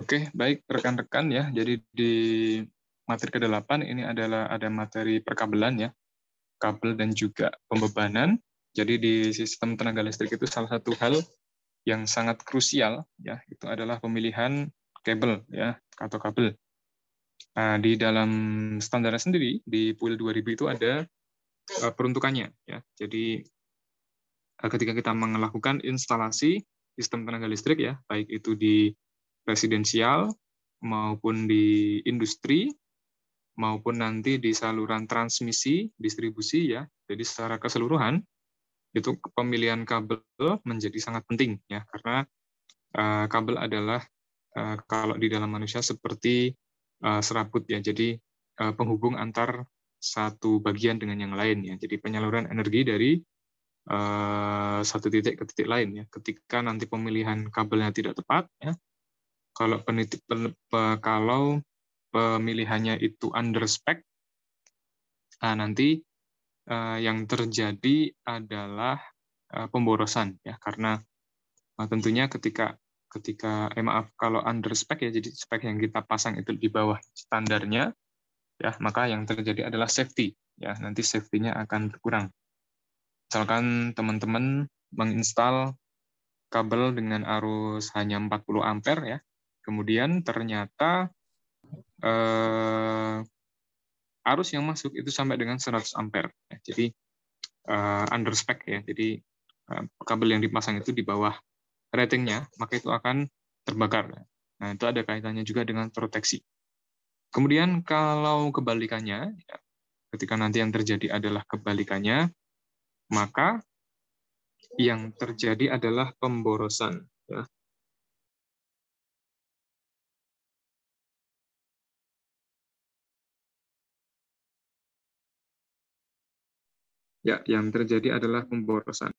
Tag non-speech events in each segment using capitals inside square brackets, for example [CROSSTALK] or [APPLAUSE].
Oke, baik rekan-rekan ya. Jadi di materi ke-8 ini adalah ada materi perkabelan ya. Kabel dan juga pembebanan. Jadi di sistem tenaga listrik itu salah satu hal yang sangat krusial ya, itu adalah pemilihan kabel ya atau kabel. Nah, di dalam standar sendiri di PUIL 2000 itu ada e, peruntukannya ya. Jadi e, ketika kita melakukan instalasi sistem tenaga listrik ya, baik itu di residensial maupun di industri maupun nanti di saluran transmisi distribusi ya. Jadi secara keseluruhan itu pemilihan kabel menjadi sangat penting ya karena eh, kabel adalah eh, kalau di dalam manusia seperti eh, serabut ya. Jadi penghubung antar satu bagian dengan yang lain ya. Jadi penyaluran energi dari satu titik ke titik lain ya. Ketika nanti pemilihan kabelnya tidak tepat ya, kalau penitip kalau pemilihannya itu under spec nah nanti eh, yang terjadi adalah eh, pemborosan ya karena eh, tentunya ketika ketika eh, maaf kalau under spec ya jadi spek yang kita pasang itu di bawah standarnya ya maka yang terjadi adalah safety ya nanti safety-nya akan berkurang misalkan teman-teman menginstal kabel dengan arus hanya 40 ampere ya Kemudian ternyata eh, arus yang masuk itu sampai dengan 100 ampere. Jadi eh, under spec ya. Jadi eh, kabel yang dipasang itu di bawah ratingnya, maka itu akan terbakar. Nah, itu ada kaitannya juga dengan proteksi. Kemudian kalau kebalikannya, ya, ketika nanti yang terjadi adalah kebalikannya, maka yang terjadi adalah pemborosan. Ya. Ya, yang terjadi adalah pemborosan.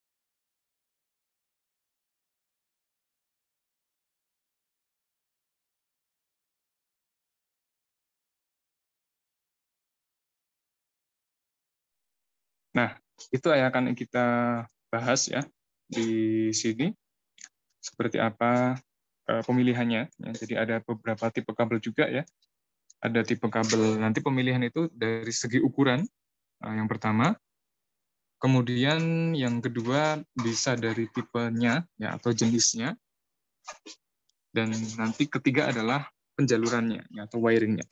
Nah, itu yang akan kita bahas ya di sini. Seperti apa eh, pemilihannya. Ya, jadi ada beberapa tipe kabel juga ya. Ada tipe kabel. Nanti pemilihan itu dari segi ukuran eh, yang pertama, Kemudian yang kedua bisa dari tipenya ya atau jenisnya. Dan nanti ketiga adalah penjalurannya ya, atau wiringnya.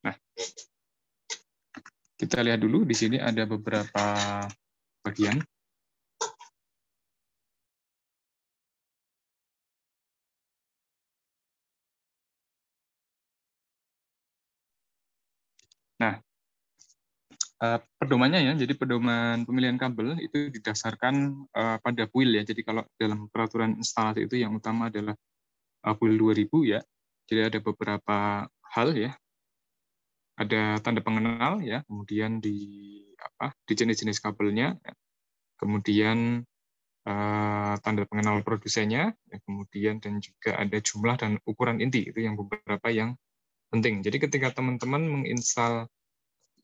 Nah, kita lihat dulu di sini ada beberapa bagian. Nah, Eh, pedomannya ya, jadi pedoman pemilihan kabel itu didasarkan uh, pada kuil ya. Jadi kalau dalam peraturan instalasi itu yang utama adalah uh, eh, 2000 ya. Jadi ada beberapa hal ya. Ada tanda pengenal ya, kemudian di apa? di jenis-jenis kabelnya, ya. kemudian uh, tanda pengenal produsennya, ya. kemudian dan juga ada jumlah dan ukuran inti itu yang beberapa yang penting. Jadi ketika teman-teman menginstal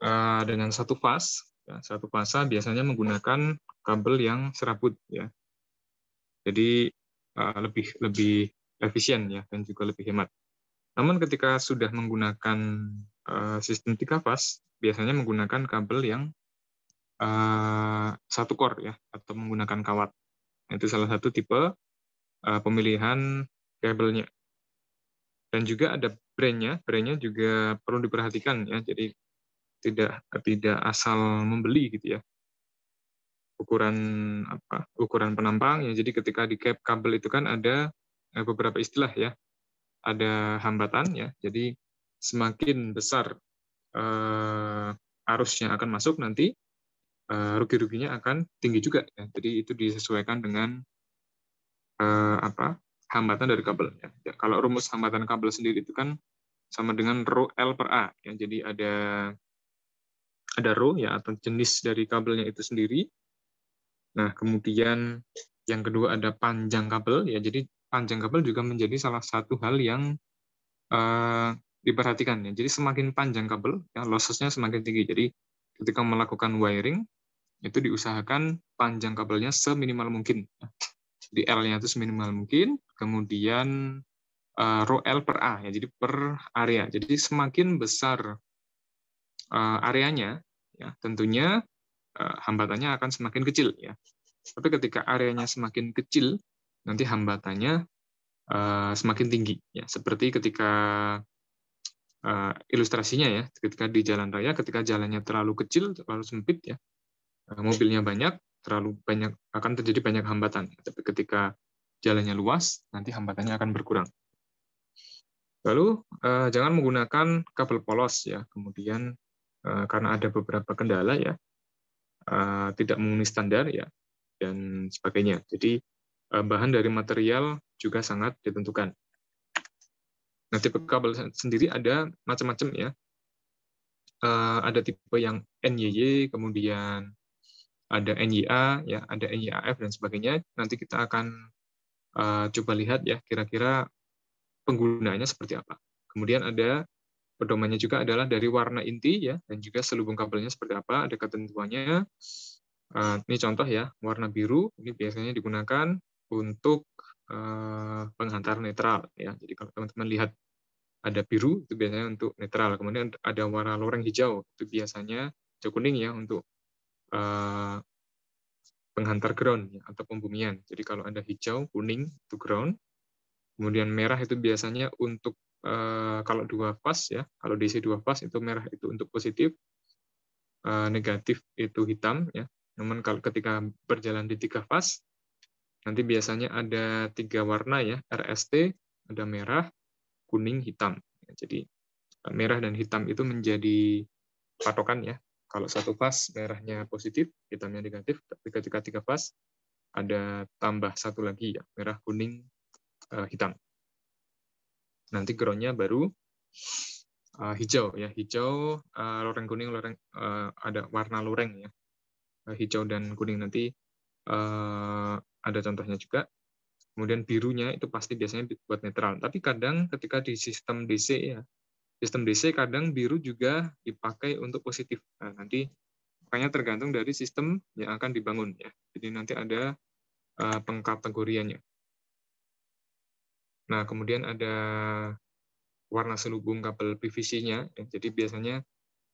Eh, dengan satu fas. Ya, satu fasa biasanya menggunakan kabel yang serabut ya. Jadi uh, lebih lebih efisien ya dan juga lebih hemat. Namun ketika sudah menggunakan uh, sistem tiga fas, biasanya menggunakan kabel yang uh, satu core ya atau menggunakan kawat. Nah, itu salah satu tipe uh, pemilihan kabelnya. Dan juga ada brandnya, brandnya juga perlu diperhatikan ya. Jadi tidak tidak asal membeli gitu ya ukuran apa ukuran penampang ya jadi ketika di kabel itu kan ada eh, beberapa istilah ya ada hambatan ya jadi semakin besar eh, arusnya akan masuk nanti eh, rugi-ruginya akan tinggi juga ya. jadi itu disesuaikan dengan apa hambatan dari kabel ya. kalau rumus hambatan kabel sendiri itu kan sama dengan rho L per A. Ya, jadi ada ada row ya atau jenis dari kabelnya itu sendiri. Nah, kemudian yang kedua ada panjang kabel ya. Jadi panjang kabel juga menjadi salah satu hal yang uh, diperhatikan ya. Jadi semakin panjang kabel, ya lossesnya semakin tinggi. Jadi ketika melakukan wiring itu diusahakan panjang kabelnya seminimal mungkin. Ya. Jadi L-nya itu seminimal mungkin, kemudian uh, eh, rho L per A ya. Jadi per area. Jadi semakin besar Eh, areanya, ya, tentunya eh, hambatannya akan semakin kecil. Ya. Tapi ketika areanya semakin kecil, nanti hambatannya eh, semakin tinggi. Ya. Seperti ketika ilustrasinya ya, ketika di jalan raya, ketika jalannya terlalu kecil, terlalu sempit, ya, mobilnya banyak, terlalu banyak akan terjadi banyak hambatan. Tapi ketika jalannya luas, nanti hambatannya akan berkurang. Lalu jangan menggunakan kabel polos ya. Kemudian Eh, karena ada beberapa kendala ya, eh, tidak memenuhi standar ya, dan sebagainya. Jadi eh, bahan dari material juga sangat ditentukan. Nah, tipe kabel sendiri ada macam-macam ya. Ada tipe yang NYY, kemudian ada NYA, ya, ada NYAF dan sebagainya. Nanti kita akan coba lihat ya kira-kira penggunanya seperti apa. Kemudian ada Pedomannya juga adalah dari warna inti ya dan juga selubung kabelnya seperti apa, ada ketentuannya. Uh, ini contoh ya, warna biru ini biasanya digunakan untuk eh, penghantar netral ya. Jadi kalau teman-teman lihat ada biru itu biasanya untuk netral. Kemudian ada warna loreng hijau itu biasanya hijau kuning ya untuk eh, penghantar ground ya, atau pembumian. Jadi kalau ada hijau, kuning itu ground. Kemudian merah itu biasanya untuk Eh, kalau dua pas ya, kalau DC dua pas itu merah itu untuk positif, eh, negatif itu hitam ya. Namun kalau ketika berjalan di tiga pas, nanti biasanya ada tiga warna ya, RST, ada merah, kuning, hitam. Jadi merah dan hitam itu menjadi patokan ya. Kalau satu pas merahnya positif, hitamnya negatif. Tapi ketika tiga pas ada tambah satu lagi ya, merah, kuning, eh, hitam nanti groundnya baru uh, hijau ya hijau uh, loreng kuning loreng uh, ada warna loreng ya uh, hijau dan kuning nanti uh, ada contohnya juga kemudian birunya itu pasti biasanya buat netral tapi kadang ketika di sistem DC ya sistem DC kadang biru juga dipakai untuk positif nah, nanti makanya tergantung dari sistem yang akan dibangun ya jadi nanti ada uh, pengkategoriannya Nah, kemudian ada warna selubung kabel PVC-nya. Ya, jadi biasanya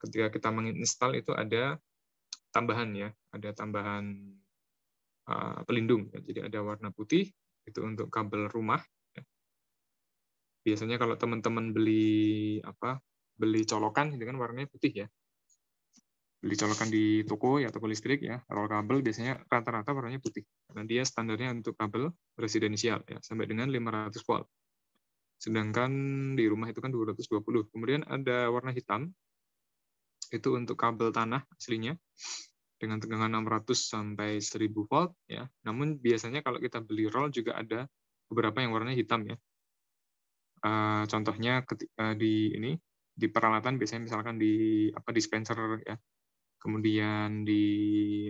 ketika kita menginstal itu ada tambahan ya, ada tambahan uh, pelindung. Ya, jadi ada warna putih itu untuk kabel rumah. Ya. Biasanya kalau teman-teman beli apa beli colokan itu kan warnanya putih ya beli colokan di toko ya toko listrik ya roll kabel biasanya rata-rata warnanya putih karena dia standarnya untuk kabel residensial ya sampai dengan 500 volt sedangkan di rumah itu kan 220 kemudian ada warna hitam itu untuk kabel tanah aslinya dengan tegangan 600 sampai 1000 volt ya namun biasanya kalau kita beli roll juga ada beberapa yang warnanya hitam ya eh, contohnya eh, di ini di peralatan biasanya misalkan di apa dispenser ya kemudian di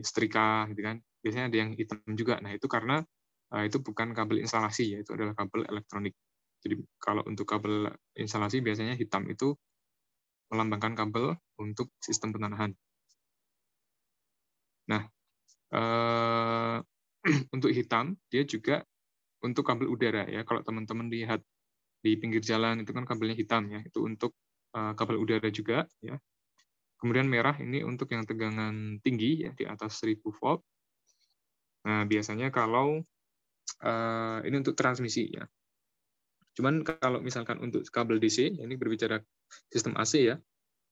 setrika gitu kan biasanya ada yang hitam juga nah itu karena uh, itu bukan kabel instalasi ya itu adalah kabel elektronik jadi kalau untuk kabel instalasi biasanya hitam itu melambangkan kabel untuk sistem penanahan nah uh, [CLEARS THROAT] untuk hitam dia juga untuk kabel udara ya kalau teman-teman lihat di pinggir jalan itu kan kabelnya hitam ya itu untuk uh, kabel udara juga ya Kemudian merah ini untuk yang tegangan tinggi ya di atas 1000 volt. Nah, biasanya kalau uh, ini untuk transmisi ya. Cuman kalau misalkan untuk kabel DC, ya ini berbicara sistem AC ya.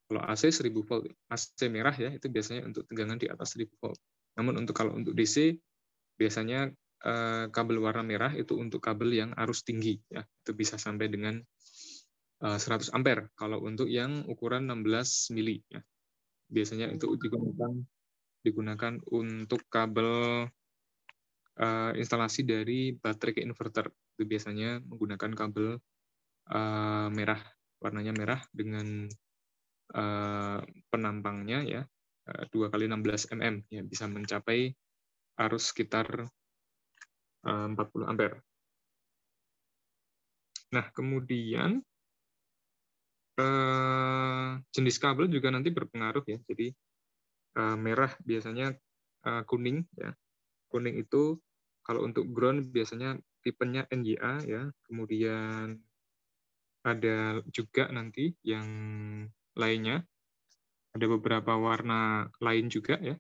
Kalau AC 1000 volt, AC merah ya itu biasanya untuk tegangan di atas 1000 volt. Namun untuk kalau untuk DC biasanya uh, kabel warna merah itu untuk kabel yang arus tinggi ya. Itu bisa sampai dengan 100 eh, ampere kalau untuk yang ukuran 16 mili ya biasanya itu digunakan digunakan untuk kabel uh, instalasi dari baterai ke inverter. Itu biasanya menggunakan kabel uh, merah, warnanya merah dengan uh, penampangnya ya dua kali 16 mm ya bisa mencapai arus sekitar uh, 40 ampere. Nah, kemudian eh, jenis kabel juga nanti berpengaruh ya. Jadi eh, merah biasanya eh, kuning ya. Kuning itu kalau untuk ground biasanya tipenya NGA ya. Kemudian ada juga nanti yang lainnya. Ada beberapa warna lain juga ya.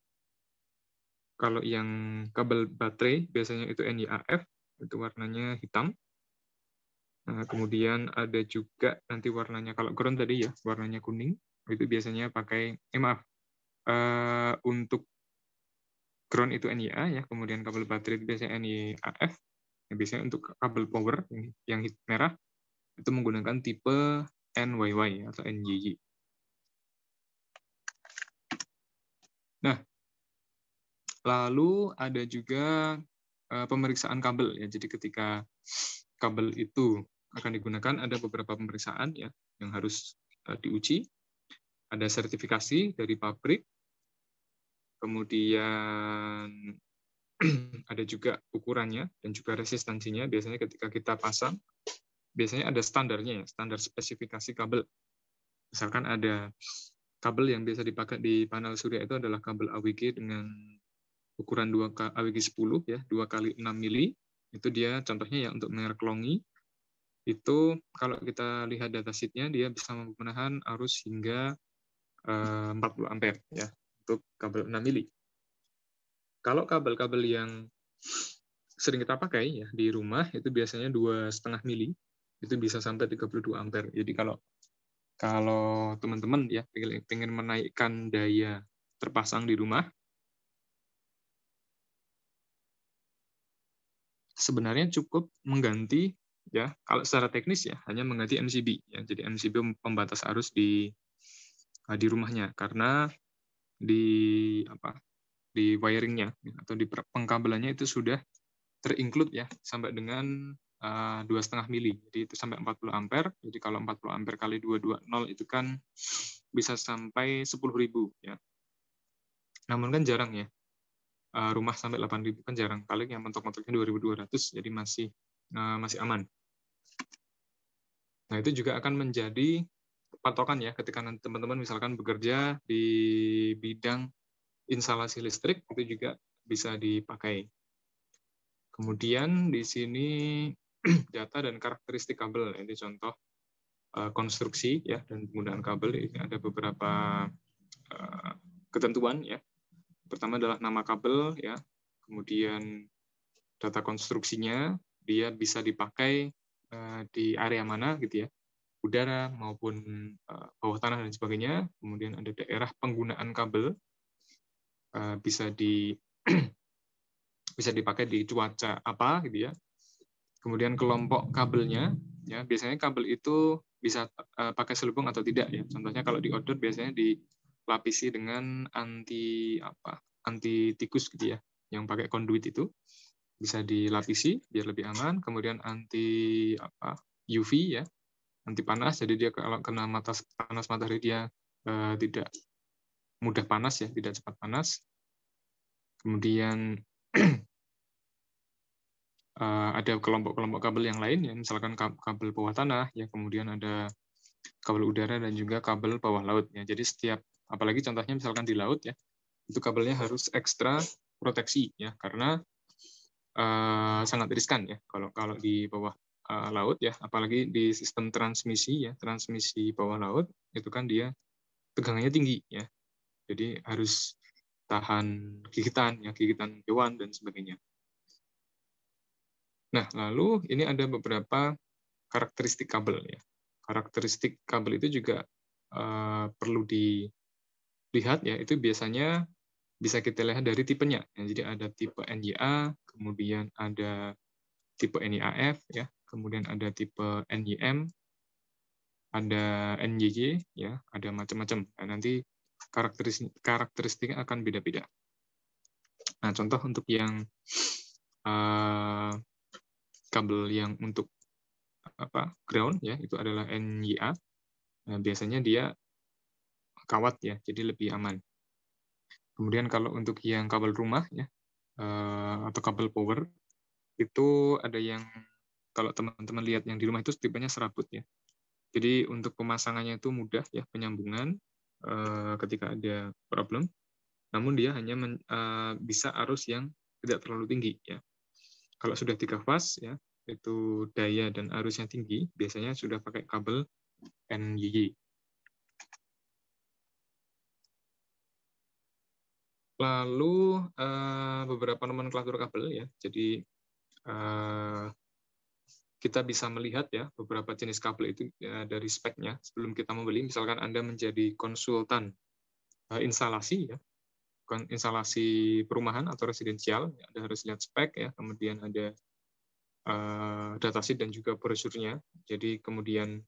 Kalau yang kabel baterai biasanya itu NIAF, itu warnanya hitam. Eh, kemudian ada juga nanti warnanya kalau ground tadi ya warnanya kuning itu biasanya pakai eh maaf uh, untuk ground itu NIA ya kemudian kabel baterai biasanya NIAF ya, biasanya untuk kabel power yang, yang merah itu menggunakan tipe NYY atau NJY nah lalu ada juga uh, pemeriksaan kabel ya jadi ketika kabel itu akan digunakan ada beberapa pemeriksaan ya yang harus e, diuji. Ada sertifikasi dari pabrik, kemudian [CLEARS THROAT] ada juga ukurannya dan juga resistansinya. Biasanya ketika kita pasang, biasanya ada standarnya, ya, standar spesifikasi kabel. Misalkan ada kabel yang biasa dipakai di panel surya itu adalah kabel AWG dengan ukuran 2 AWG 10 ya, 2 kali 6 mili. Itu dia contohnya ya untuk merek longi itu kalau kita lihat datasheet-nya dia bisa menahan arus hingga 40 eh, ampere ya untuk kabel 6 mili. Kalau kabel-kabel yang sering kita pakai ya di rumah itu biasanya dua setengah mili itu bisa sampai 32 ampere. Jadi kalau kalau teman-teman ya ingin pengen menaikkan daya terpasang di rumah sebenarnya cukup mengganti ya kalau secara teknis ya hanya mengganti MCB ya jadi MCB pembatas arus di eh, di rumahnya karena di apa di wiringnya ya, atau di pengkabelannya itu sudah terinclude ya sampai dengan eh, dua setengah mili jadi itu sampai 40 ampere jadi kalau 40 ampere kali 220 itu kan bisa sampai 10.000 ya namun kan jarang ya eh, rumah sampai 8.000 kan jarang paling yang mentok-mentoknya 2.200 jadi masih masih aman Nah, itu juga akan menjadi patokan ya ketika nanti teman-teman misalkan bekerja di bidang instalasi listrik itu juga bisa dipakai. Kemudian di sini [CLEARS THROAT] data dan karakteristik kabel nah, ini contoh eh, konstruksi ya dan penggunaan kabel ini ada beberapa eh, ketentuan ya. Pertama adalah nama kabel ya, kemudian data konstruksinya dia bisa dipakai Eh, di area mana gitu ya udara maupun eh, bawah tanah dan sebagainya kemudian ada daerah penggunaan kabel eh, bisa di [CLEARS THROAT] bisa dipakai di cuaca apa gitu ya kemudian kelompok kabelnya ya biasanya kabel itu bisa pakai selubung atau tidak ya contohnya kalau di outdoor biasanya dilapisi dengan anti apa anti tikus gitu ya yang pakai konduit itu bisa dilapisi biar lebih aman. Kemudian anti apa UV ya, anti panas. Jadi dia kalau kena mata panas matahari dia uh, tidak mudah panas ya, tidak cepat panas. Kemudian uh, [CLEARS THROAT] ada kelompok-kelompok kabel yang lain ya, misalkan kabel bawah tanah ya, kemudian ada kabel udara dan juga kabel bawah laut ya. Jadi setiap apalagi contohnya misalkan di laut ya, itu kabelnya harus ekstra proteksi ya karena Eh, sangat riskan ya kalau kalau di bawah eh, laut ya apalagi di sistem transmisi ya transmisi bawah laut itu kan dia tegangannya tinggi ya jadi harus tahan gigitan ya gigitan hewan dan sebagainya nah lalu ini ada beberapa karakteristik kabel ya karakteristik kabel itu juga uh, perlu dilihat ya itu biasanya bisa kita lihat dari tipenya. Ya, jadi ada tipe NYA, kemudian ada tipe NIAF, ya, kemudian ada tipe NYM, ada NJJ, ya, ada macam-macam. Nah, nanti karakteristik karakteristiknya akan beda-beda. Nah, contoh untuk yang uh, kabel yang untuk apa ground ya itu adalah NYA. Nah, biasanya dia kawat ya, jadi lebih aman. Kemudian kalau untuk yang kabel rumah ya uh, atau kabel power itu ada yang kalau teman-teman lihat yang di rumah itu tipenya serabut ya. Jadi untuk pemasangannya itu mudah ya penyambungan uh, ketika ada problem. Namun dia hanya men, uh, bisa arus yang tidak terlalu tinggi ya. Kalau sudah tiga fase ya itu daya dan arusnya tinggi biasanya sudah pakai kabel NYY lalu uh, beberapa nomenklatur kabel ya. Jadi uh, kita bisa melihat ya beberapa jenis kabel itu ya, dari speknya sebelum kita membeli. Misalkan Anda menjadi konsultan uh, instalasi ya, instalasi perumahan atau residensial, ya, Anda harus lihat spek ya, kemudian ada uh, datasheet dan juga brosurnya. Jadi kemudian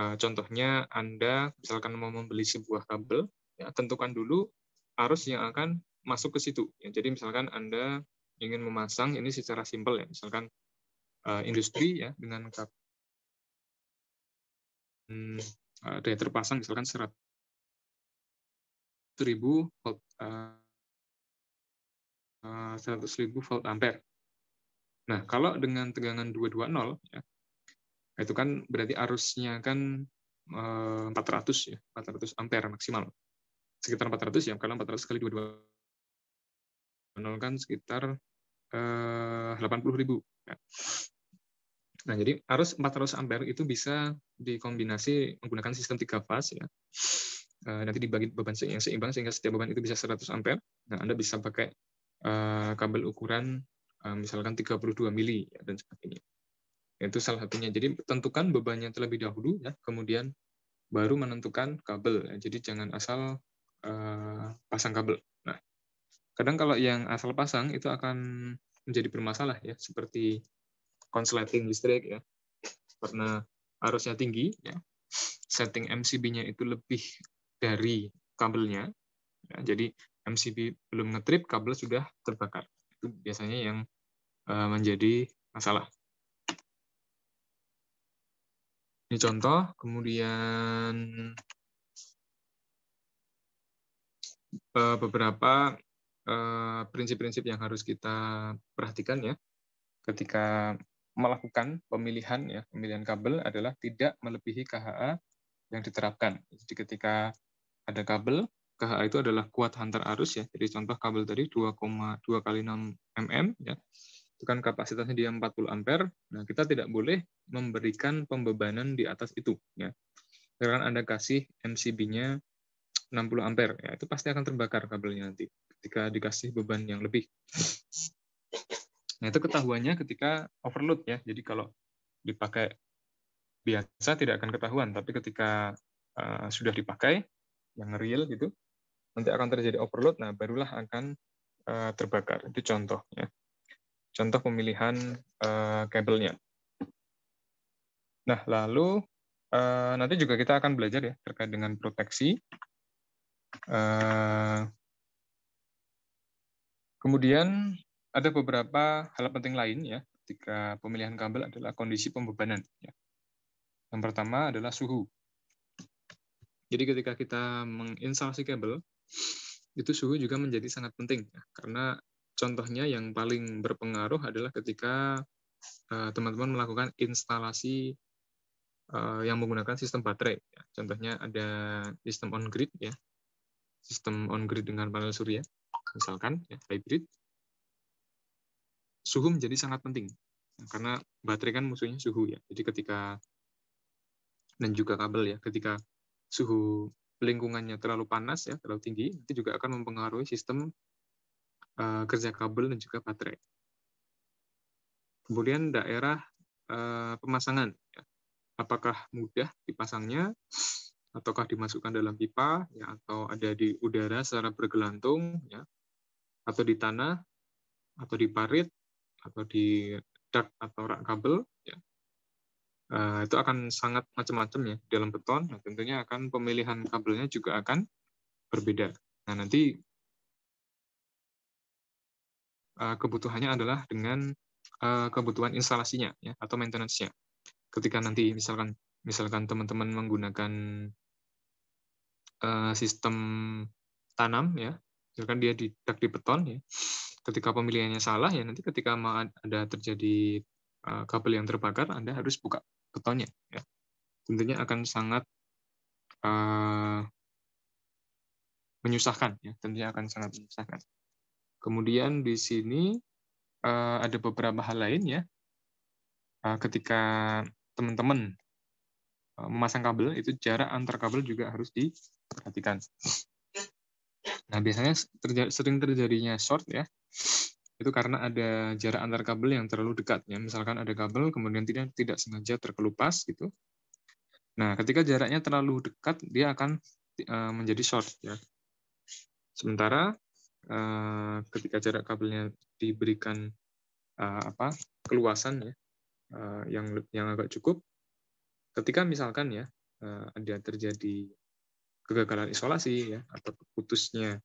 uh, contohnya Anda misalkan mau membeli sebuah kabel, ya, tentukan dulu arus yang akan masuk ke situ. Ya, jadi misalkan Anda ingin memasang ini secara simpel ya, misalkan uh, industri ya dengan hmm, uh, daya terpasang misalkan 100.000 ribu volt uh, eh, 100 ribu volt ampere. Nah, kalau dengan tegangan 220 ya, itu kan berarti arusnya kan 400 ya, 400 ampere maksimal sekitar 400 ya, kalau 400 kali nol kan sekitar eh, 80.000 ribu. Ya. Nah, jadi arus 400 ampere itu bisa dikombinasi menggunakan sistem tiga fase ya. Eh, nanti dibagi beban yang seimbang sehingga setiap beban itu bisa 100 ampere. Nah, Anda bisa pakai eh, kabel ukuran eh, misalkan 32 mili ya, dan sebagainya itu salah satunya. Jadi tentukan bebannya terlebih dahulu, ya, kemudian baru menentukan kabel. Ya. Jadi jangan asal Eh, pasang kabel. Nah, kadang kalau yang asal pasang itu akan menjadi bermasalah ya, seperti konsleting listrik ya, karena arusnya tinggi ya, setting MCB-nya itu lebih dari kabelnya. Ya, jadi MCB belum ngetrip, kabel sudah terbakar. Itu biasanya yang uh, menjadi masalah. Ini contoh, kemudian Eh, beberapa eh, prinsip-prinsip yang harus kita perhatikan ya ketika melakukan pemilihan ya pemilihan kabel adalah tidak melebihi KHA yang diterapkan. Jadi ketika ada kabel KHA itu adalah kuat hantar arus ya. Jadi contoh kabel tadi 2,2 kali 6 mm ya. Itu kan kapasitasnya dia 40 ampere. Nah, kita tidak boleh memberikan pembebanan di atas itu ya. Karena Anda kasih MCB-nya 60 ampere ya itu pasti akan terbakar kabelnya nanti ketika dikasih beban yang lebih. Nah itu ketahuannya ketika overload ya. Jadi kalau dipakai biasa tidak akan ketahuan, tapi ketika uh, sudah dipakai yang real gitu, nanti akan terjadi overload. Nah barulah akan uh, terbakar. Itu contoh ya. Contoh pemilihan uh, kabelnya. Nah lalu nanti juga kita akan belajar ya terkait dengan proteksi Eh, kemudian ada beberapa hal penting lain ya ketika pemilihan kabel adalah kondisi pembebanan. Ya. Yang pertama adalah suhu. Jadi ketika kita menginstalasi kabel, itu suhu juga menjadi sangat penting ya. karena contohnya yang paling berpengaruh adalah ketika eh, teman-teman melakukan instalasi eh, yang menggunakan sistem baterai. Ya. Contohnya ada sistem on grid ya, sistem on-grid dengan panel surya, misalkan ya, hybrid, suhu menjadi sangat penting. Karena baterai kan musuhnya suhu ya. Jadi ketika, dan juga kabel ya, ketika suhu lingkungannya terlalu panas ya, terlalu tinggi, itu juga akan mempengaruhi sistem uh, kerja kabel dan juga baterai. Kemudian daerah uh, pemasangan. Ya. Apakah mudah dipasangnya? ataukah dimasukkan dalam pipa ya atau ada di udara secara bergelantung ya atau di tanah atau di parit atau di duct atau rak kabel ya uh, itu akan sangat macam-macam ya dalam beton nah, tentunya akan pemilihan kabelnya juga akan berbeda nah nanti uh, kebutuhannya adalah dengan uh, kebutuhan instalasinya ya atau maintenance-nya ketika nanti misalkan misalkan teman-teman menggunakan Eh, sistem tanam ya misalkan dia tidak di beton ya ketika pemilihannya salah ya nanti ketika ada terjadi eh, kabel yang terbakar anda harus buka betonnya ya tentunya akan sangat uh, menyusahkan ya tentunya akan sangat menyusahkan kemudian di sini uh, ada beberapa hal lain ya uh, ketika teman-teman memasang kabel itu jarak antar kabel juga harus di perhatikan. Nah, biasanya terja sering terjadinya short ya, itu karena ada jarak antar kabel yang terlalu dekat. Ya. Misalkan ada kabel, kemudian tidak, tidak sengaja terkelupas gitu. Nah, ketika jaraknya terlalu dekat, dia akan uh, menjadi short. ya. Sementara uh, ketika jarak kabelnya diberikan uh, apa keluasan ya, uh, yang yang agak cukup, ketika misalkan ya uh, ada terjadi kegagalan isolasi ya atau putusnya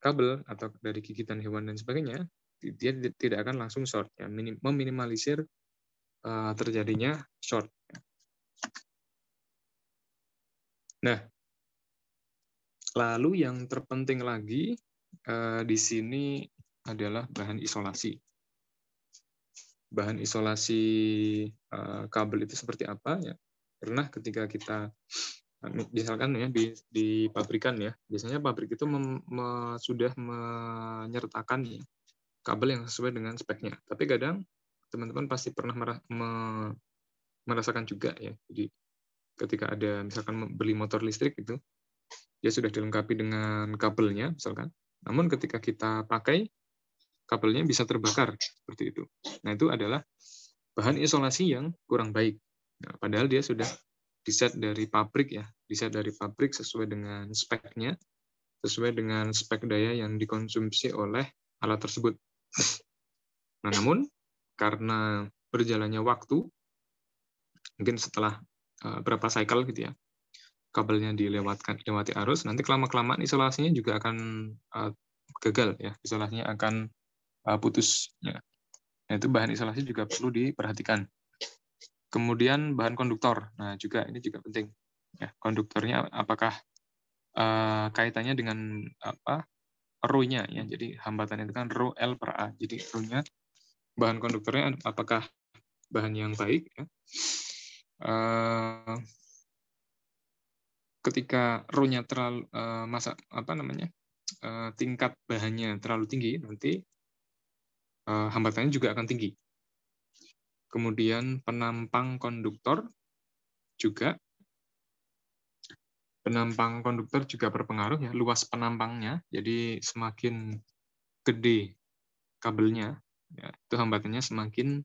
kabel atau dari gigitan hewan dan sebagainya dia tidak akan langsung short ya minim meminimalisir uh, terjadinya short. Nah, lalu yang terpenting lagi uh, di sini adalah bahan isolasi. Bahan isolasi uh, kabel itu seperti apa ya? pernah ketika kita Anu, misalkan ya di, di pabrikan ya biasanya pabrik itu mem, me, sudah menyertakan ya, kabel yang sesuai dengan speknya tapi kadang teman-teman pasti pernah merah, me, merasakan juga ya jadi ketika ada misalkan beli motor listrik itu dia sudah dilengkapi dengan kabelnya misalkan namun ketika kita pakai kabelnya bisa terbakar seperti itu nah itu adalah bahan isolasi yang kurang baik nah, padahal dia sudah diset dari pabrik ya, diset dari pabrik sesuai dengan speknya, sesuai dengan spek daya yang dikonsumsi oleh alat tersebut. Nah, namun karena berjalannya waktu, mungkin setelah eh, berapa cycle gitu ya, kabelnya dilewatkan dilewati arus, nanti lama kelamaan isolasinya juga akan eh, gagal ya, isolasinya akan uh, putus. Ya. Nah, itu bahan isolasi juga perlu diperhatikan. Kemudian bahan konduktor. Nah, juga ini juga penting. Ya, konduktornya apakah uh, kaitannya dengan apa? Rho-nya ya. Jadi hambatan itu kan rho L per A. Jadi rho-nya bahan konduktornya apakah bahan yang baik ya. Uh, ketika rho-nya terlalu uh, masa apa namanya? Uh, tingkat bahannya terlalu tinggi nanti hambatannya juga akan tinggi kemudian penampang konduktor juga penampang konduktor juga berpengaruh ya luas penampangnya jadi semakin gede kabelnya ya, itu hambatannya semakin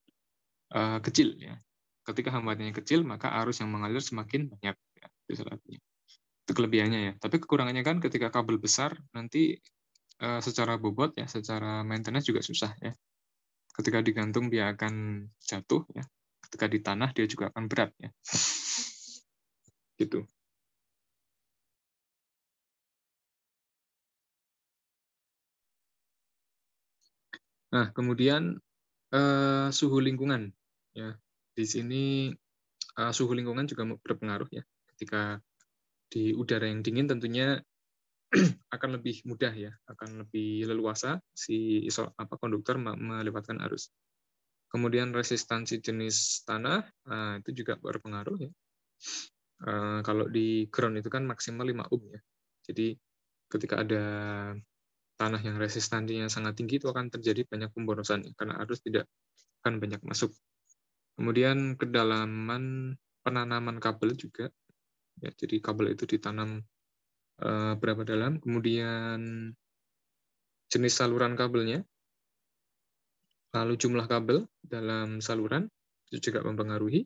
uh, kecil ya ketika hambatannya kecil maka arus yang mengalir semakin banyak ya, itu salah satunya itu kelebihannya ya tapi kekurangannya kan ketika kabel besar nanti uh, secara bobot ya secara maintenance juga susah ya ketika digantung dia akan jatuh ya ketika di tanah dia juga akan berat ya [LAUGHS] gitu nah kemudian eh, suhu lingkungan ya di sini eh, suhu lingkungan juga berpengaruh ya ketika di udara yang dingin tentunya [CLEARS THROAT] akan lebih mudah ya, akan lebih leluasa si isol, apa konduktor melewatkan arus. Kemudian resistansi jenis tanah nah, itu juga berpengaruh ya. Uh, kalau di ground itu kan maksimal 5 ohm ya. Jadi ketika ada tanah yang resistansinya sangat tinggi itu akan terjadi banyak pemborosan ya, karena arus tidak akan banyak masuk. Kemudian kedalaman penanaman kabel juga ya jadi kabel itu ditanam Eh, berapa dalam, kemudian jenis saluran kabelnya, lalu jumlah kabel dalam saluran itu juga mempengaruhi,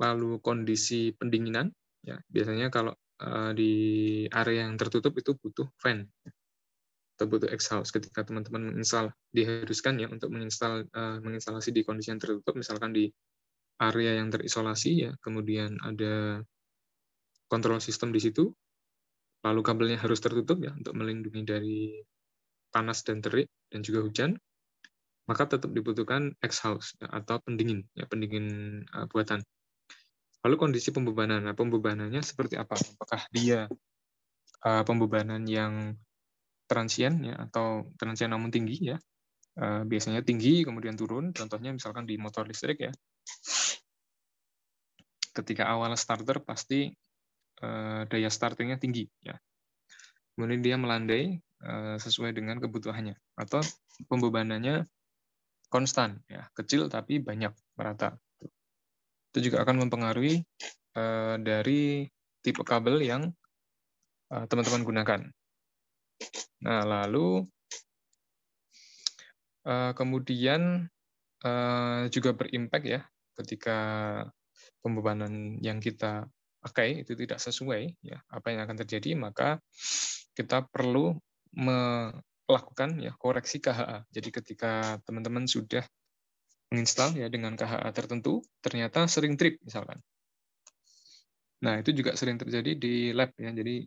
lalu kondisi pendinginan, ya biasanya kalau eh, di area yang tertutup itu butuh fan atau butuh exhaust ketika teman-teman menginstal diharuskan ya untuk menginstal eh, menginstalasi di kondisi yang tertutup misalkan di area yang terisolasi ya kemudian ada kontrol sistem di situ lalu kabelnya harus tertutup ya untuk melindungi dari panas dan terik dan juga hujan, maka tetap dibutuhkan exhaust ya, atau pendingin, ya pendingin uh, buatan. Lalu kondisi pembebanan, nah, pembebanannya seperti apa? Apakah dia uh, pembebanan yang transien ya atau transien namun tinggi ya? Uh, biasanya tinggi kemudian turun, contohnya misalkan di motor listrik ya. Ketika awal starter pasti Eh, daya startingnya tinggi ya kemudian dia melandai eh, sesuai dengan kebutuhannya atau pembebanannya konstan ya kecil tapi banyak merata itu juga akan mempengaruhi eh, dari tipe kabel yang teman-teman gunakan nah lalu kemudian juga berimpact ya ketika pembebanan yang kita pakai itu tidak sesuai ya apa yang akan terjadi maka kita perlu melakukan ya koreksi KHA. Jadi ketika teman-teman sudah menginstal ya dengan KHA tertentu ternyata sering trip misalkan. Nah, itu juga sering terjadi di lab ya. Jadi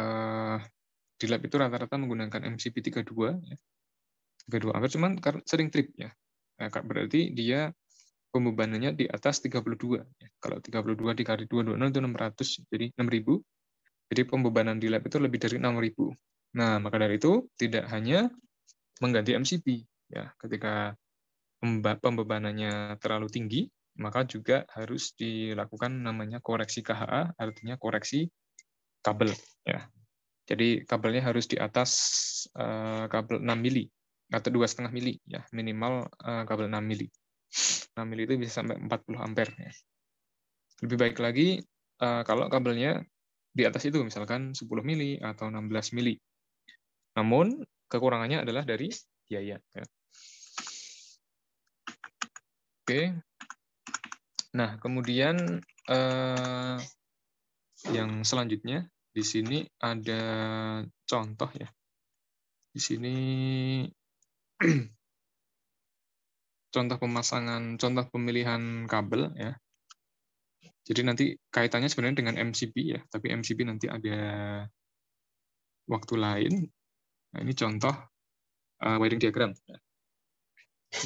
eh, di lab itu rata-rata menggunakan MCP 32 ya. 32 ampere cuman sering trip ya. Nah, berarti dia pembebanannya di atas 32. Ya. Kalau 32 dikali 220 itu 600, jadi 6000. Jadi pembebanan di lab itu lebih dari 6000. Nah, maka dari itu tidak hanya mengganti MCB ya, ketika pembebanannya terlalu tinggi, maka juga harus dilakukan namanya koreksi KHA, artinya koreksi kabel ya. Jadi kabelnya harus di atas uh, kabel 6 mili atau 2,5 mili ya minimal uh, kabel 6 mili. 6 mili itu bisa sampai 40 ampere. Ya. Lebih baik lagi uh, kalau kabelnya di atas itu, misalkan 10 mili atau 16 mili. Namun, kekurangannya adalah dari biaya. Ya. Oke. Nah, kemudian uh, yang selanjutnya, di sini ada contoh ya. Di sini [CLEARS THROAT] contoh pemasangan, contoh pemilihan kabel ya. Jadi nanti kaitannya sebenarnya dengan MCB ya, tapi MCB nanti ada waktu lain. Nah, ini contoh uh, wiring diagram. Ya.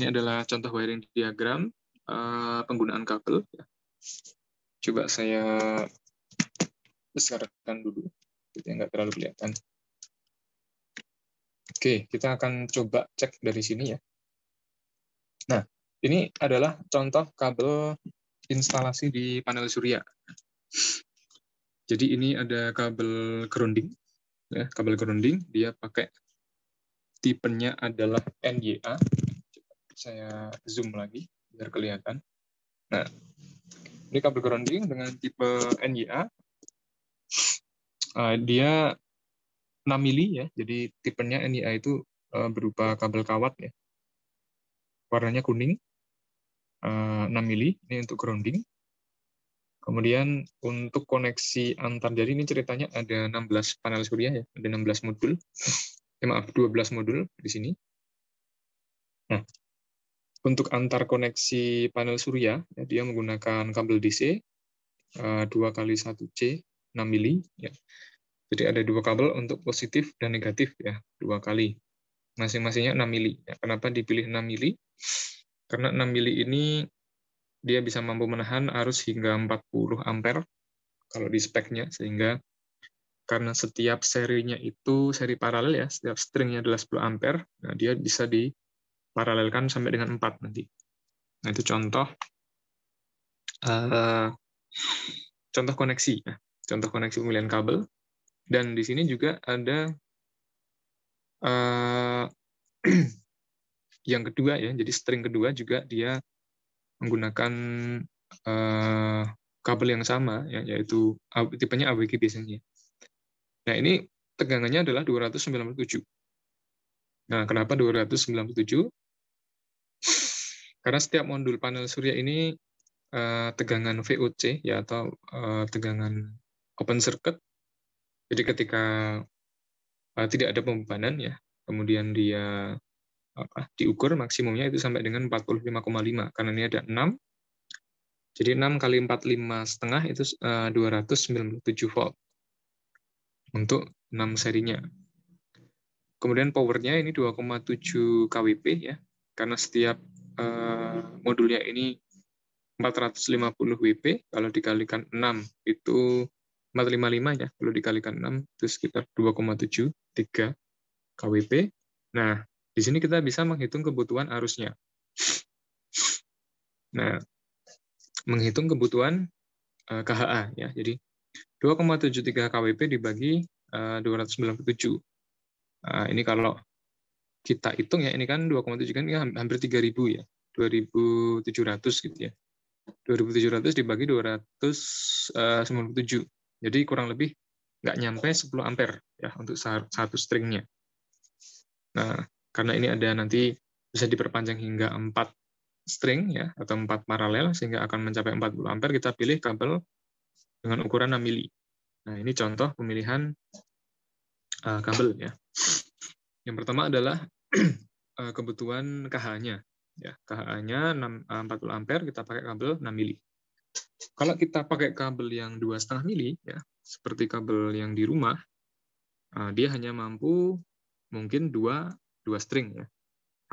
Ini adalah contoh wiring diagram uh, penggunaan kabel. Ya. Coba saya besarkan dulu, jadi nggak terlalu kelihatan. Oke, kita akan coba cek dari sini ya. Nah, ini adalah contoh kabel instalasi di panel surya. Jadi ini ada kabel grounding, ya, kabel grounding dia pakai tipenya adalah NYA. Saya zoom lagi biar kelihatan. Nah, ini kabel grounding dengan tipe NYA. Ah, dia 6 mili ya, jadi tipenya NYA itu eh, berupa kabel kawat ya warnanya kuning, 6 eh, mili, ini untuk grounding. Kemudian untuk koneksi antar jari, ini ceritanya ada 16 panel surya ya, ada 16 modul. ya, maaf, 12 modul di sini. Nah, untuk antar koneksi panel surya, ya, dia menggunakan kabel DC 2 eh, kali 1 C 6 mili. Ya. Jadi ada dua kabel untuk positif dan negatif ya, dua kali masing-masingnya 6 mili. Ya, kenapa dipilih 6 mili? Karena 6 mili ini dia bisa mampu menahan arus hingga 40 ampere kalau di speknya, sehingga karena setiap serinya itu seri paralel ya, setiap stringnya adalah 10 ampere, nah dia bisa diparalelkan sampai dengan 4 nanti. Nah itu contoh uh, contoh koneksi, nah, contoh koneksi pemilihan kabel. Dan di sini juga ada Eh, [CLEARS THROAT] yang kedua ya, jadi string kedua juga dia menggunakan uh, kabel yang sama, ya, yaitu tipenya AWG biasanya. Nah ini tegangannya adalah 297. Nah kenapa 297? [SNIFFS] Karena setiap modul panel surya ini uh, tegangan VOC ya atau uh, tegangan open circuit. Jadi ketika Eh, tidak ada pembebanan ya. Kemudian dia apa, diukur maksimumnya itu sampai dengan 45,5 karena ini ada 6. Jadi 6 kali 45 setengah itu 297 eh, volt untuk 6 serinya. Kemudian powernya ini 2,7 kWp ya, karena setiap eh, modulnya ini 450 WP, kalau dikalikan 6 itu 455 ya, kalau dikalikan 6 itu sekitar 2,7 3 KWP. Nah, di sini kita bisa menghitung kebutuhan arusnya. Nah, menghitung kebutuhan eh, KHA ya. Jadi 2,73 KWP dibagi 297. Eh, nah, ini kalau kita hitung ya ini kan 2,7 kan ini hampir 3000 ya. 2700 gitu ya. 2700 dibagi 297. Eh, Jadi kurang lebih nggak nyampe 10 ampere ya untuk satu stringnya. Nah, karena ini ada nanti bisa diperpanjang hingga 4 string ya atau 4 paralel sehingga akan mencapai 40 ampere, kita pilih kabel dengan ukuran 6 mili. Nah, ini contoh pemilihan uh, kabel ya. Yang pertama adalah uh, [CLEARS THROAT] kebutuhan KH-nya ya. KH-nya 40 eh, ampere, kita pakai kabel 6 mili. Kalau kita pakai kabel yang 2,5 mili ya, seperti kabel yang di rumah, eh, dia hanya mampu mungkin dua, dua string ya,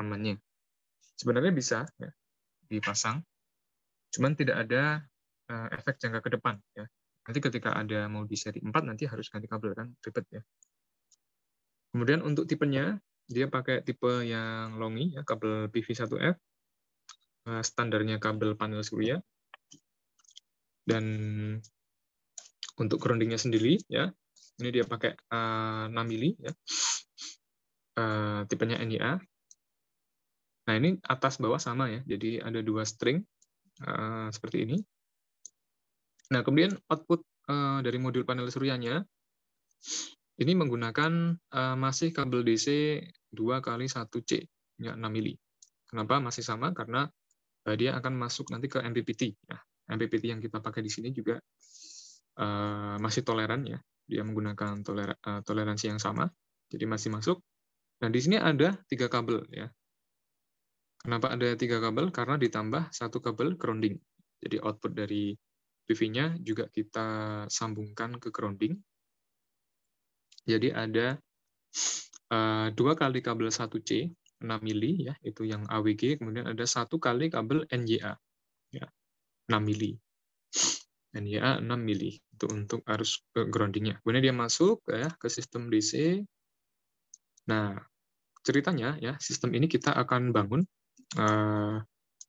amannya. Sebenarnya bisa ya, dipasang, cuman tidak ada eh, efek jangka ke depan. Ya. Nanti ketika ada mau di seri 4, nanti harus ganti kabel kan, ribet ya. Kemudian untuk tipenya, dia pakai tipe yang longi, ya, kabel PV1F, eh, standarnya kabel panel surya, dan untuk groundingnya sendiri ya ini dia pakai uh, eh, 6 mili ya uh, tipenya NIA nah ini atas bawah sama ya jadi ada dua string uh, seperti ini nah kemudian output uh, dari modul panel suryanya ini menggunakan uh, masih kabel DC 2 kali 1 C ya 6 mili kenapa masih sama karena uh, dia akan masuk nanti ke MPPT ya. MPPT yang kita pakai di sini juga Eh, masih toleran ya, dia menggunakan tolera, uh, toleransi yang sama, jadi masih masuk. Nah di sini ada tiga kabel ya. Kenapa ada tiga kabel? Karena ditambah satu kabel grounding. Jadi output dari PV-nya juga kita sambungkan ke grounding. Jadi ada uh, dua kali kabel 1C 6 mili ya, itu yang AWG, kemudian ada satu kali kabel NJA ya, 6 mili. NYA 6 mili itu untuk arus eh, groundingnya. Kemudian dia masuk ya ke sistem DC. Nah ceritanya ya sistem ini kita akan bangun uh,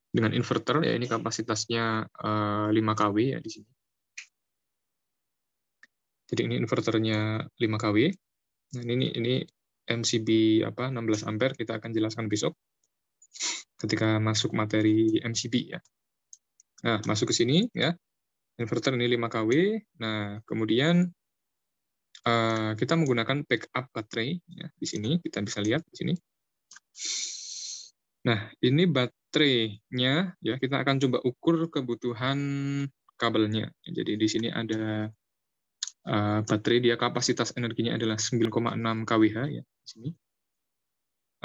dengan inverter ya ini kapasitasnya uh, eh, 5 kW ya di sini. Jadi ini inverternya 5 kW. Nah ini ini MCB apa 16 ampere kita akan jelaskan besok ketika masuk materi MCB ya. Nah, masuk ke sini ya inverter ini 5 kW. Nah, kemudian uh, kita menggunakan backup baterai ya, di sini kita bisa lihat di sini. Nah, ini baterainya ya kita akan coba ukur kebutuhan kabelnya. Jadi di sini ada uh, baterai dia kapasitas energinya adalah 9,6 kWh ya di sini.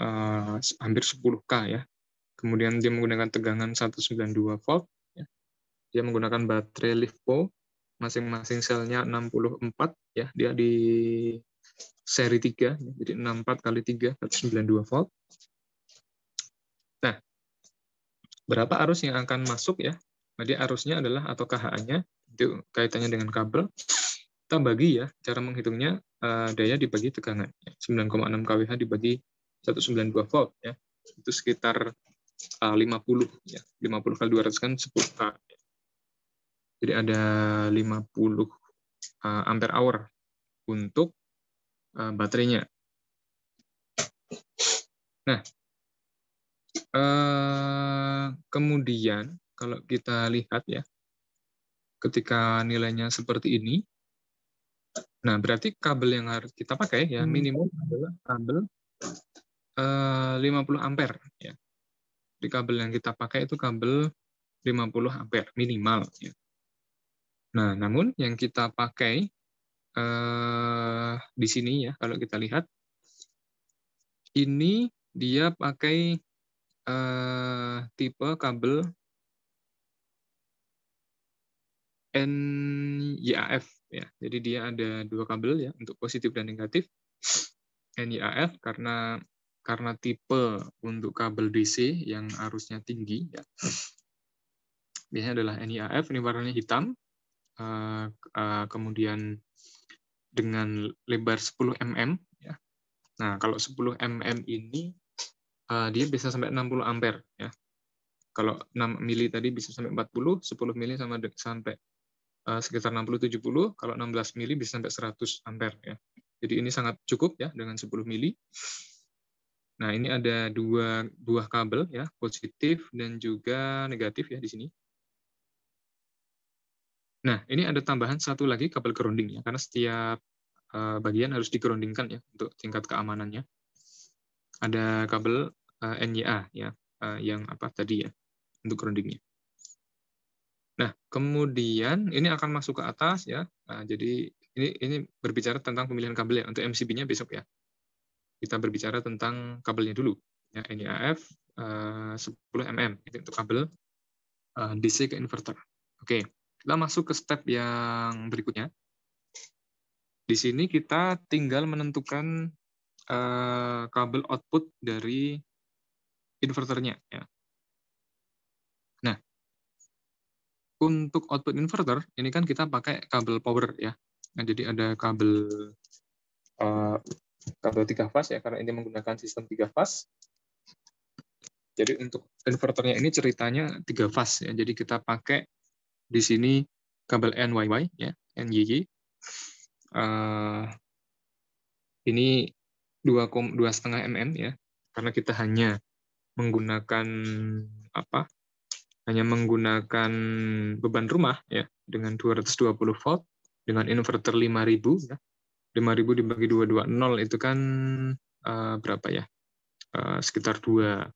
Uh, hampir 10K ya. Kemudian dia menggunakan tegangan 192 volt dia menggunakan baterai LiFePO masing-masing selnya 64 ya dia di seri 3 jadi 64 kali 3 192 volt nah berapa arus yang akan masuk ya jadi nah, arusnya adalah atau KHA-nya itu kaitannya dengan kabel kita bagi ya cara menghitungnya eh, daya dibagi tegangan 9,6 ya. kWh dibagi 192 volt ya itu sekitar 50 eh, ya 50 kali 200 kan 10 k jadi ada 50 eh, ampere hour untuk eh, baterainya. Nah, eh, kemudian kalau kita lihat ya, ketika nilainya seperti ini, nah berarti kabel yang harus kita pakai ya hmm. minimum adalah kabel 50 ampere ya. Di kabel yang kita pakai itu kabel 50 ampere minimal ya. Nah, namun yang kita pakai eh, di sini ya, kalau kita lihat, ini dia pakai eh, tipe kabel NYAF ya. Jadi dia ada dua kabel ya untuk positif dan negatif. NYAF karena karena tipe untuk kabel DC yang arusnya tinggi ya. Biasanya adalah NIAF, ini warnanya hitam uh, kemudian dengan lebar 10 mm. Ya. Nah, kalau 10 mm ini uh, dia bisa sampai 60 ampere. Ya. Kalau 6 mili tadi bisa sampai 40, 10 mili sama sampai uh, sekitar 60-70, kalau 16 mili bisa sampai 100 ampere. Ya. Jadi ini sangat cukup ya dengan 10 mili. Nah, ini ada dua buah kabel ya, positif dan juga negatif ya di sini. Nah, ini ada tambahan satu lagi kabel grounding ya, karena setiap eh, bagian harus digroundingkan ya untuk tingkat keamanannya. Ada kabel uh, eh, NYA ya, eh, yang apa tadi ya untuk groundingnya. Nah, kemudian ini akan masuk ke atas ya. Nah, jadi ini ini berbicara tentang pemilihan kabel ya untuk MCB-nya besok ya. Kita berbicara tentang kabelnya dulu. Ya, NIAF uh, 10 mm itu untuk kabel DC ke inverter. Oke. Okay. Kita masuk ke step yang berikutnya. Di sini kita tinggal menentukan uh, kabel output dari inverternya. Ya. Nah, untuk output inverter, ini kan kita pakai kabel power ya. Nah, jadi ada kabel uh, kabel tiga fase ya, karena ini menggunakan sistem tiga fase. Jadi untuk inverternya ini ceritanya tiga fase ya. Jadi kita pakai di sini kabel NYY ya, NYY. Uh, eh, ini setengah mm ya, karena kita hanya menggunakan apa? Hanya menggunakan beban rumah ya dengan 220 volt dengan inverter 5000 ya. 5000 dibagi 220 itu kan uh, berapa ya? Uh, sekitar 2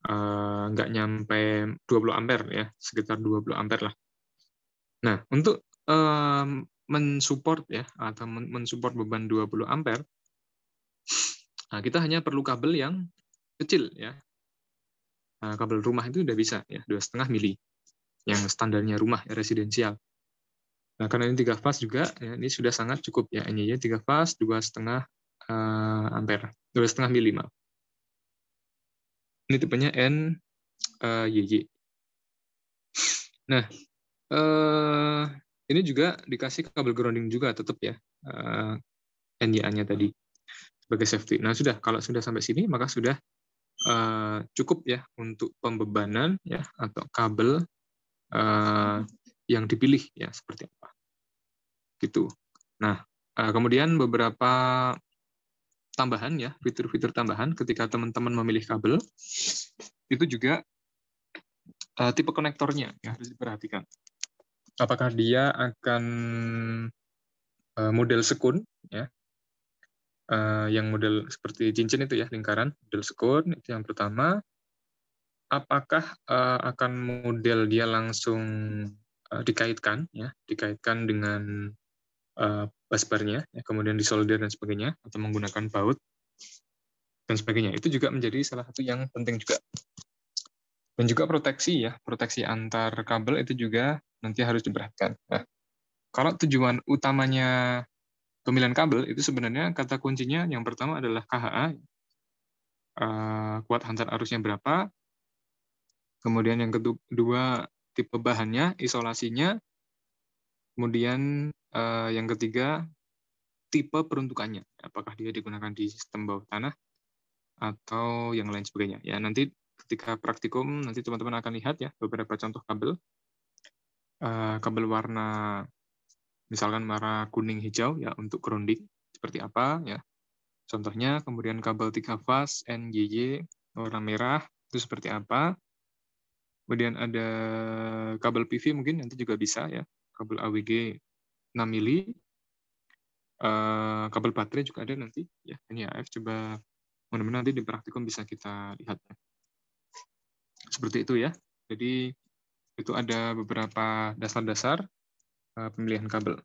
Eh, nggak uh, nyampe 20 ampere ya, sekitar 20 ampere lah. Nah, untuk um, mensupport ya atau mensupport beban 20 ampere, nah, kita hanya perlu kabel yang kecil ya. Nah, kabel rumah itu udah bisa ya, dua setengah mili yang standarnya rumah ya, residensial. Nah, karena ini tiga fast juga, ya, ini sudah sangat cukup ya. Ini ya tiga fast dua setengah eh, ampere, dua setengah mili maaf. Ini tipenya N uh, YY. Nah, uh, ini juga dikasih kabel grounding juga tetap ya uh, eh, NYA-nya tadi sebagai safety. Nah sudah kalau sudah sampai sini maka sudah uh, cukup ya untuk pembebanan ya atau kabel uh, yang dipilih ya seperti apa gitu. Nah uh, kemudian beberapa tambahan ya, fitur-fitur tambahan ketika teman-teman memilih kabel, itu juga uh, tipe konektornya yang harus diperhatikan. Apakah dia akan uh, model sekun, ya, uh, yang model seperti cincin itu ya, lingkaran, model sekun itu yang pertama. Apakah uh, akan model dia langsung uh, dikaitkan, ya, dikaitkan dengan uh, wasbarnya, ya, kemudian disolder dan sebagainya, atau menggunakan baut dan sebagainya. Itu juga menjadi salah satu yang penting juga. Dan juga proteksi ya, proteksi antar kabel itu juga nanti harus diperhatikan. Nah, kalau tujuan utamanya pemilihan kabel itu sebenarnya kata kuncinya yang pertama adalah KHA, eh, kuat hantar arusnya berapa, kemudian yang kedua tipe bahannya, isolasinya, Kemudian uh, yang ketiga tipe peruntukannya, apakah dia digunakan di sistem bawah tanah atau yang lain sebagainya. Ya nanti ketika praktikum nanti teman-teman akan lihat ya beberapa contoh kabel, uh, kabel warna misalkan warna kuning hijau ya untuk grounding seperti apa ya. Contohnya kemudian kabel tiga fas NJJ warna merah itu seperti apa. Kemudian ada kabel PV mungkin nanti juga bisa ya kabel AWG 6 mili, uh, kabel baterai juga ada nanti. Ya, ini AF coba mudah-mudahan nanti di praktikum bisa kita lihat. Seperti itu ya. Jadi itu ada beberapa dasar-dasar uh, pemilihan kabel.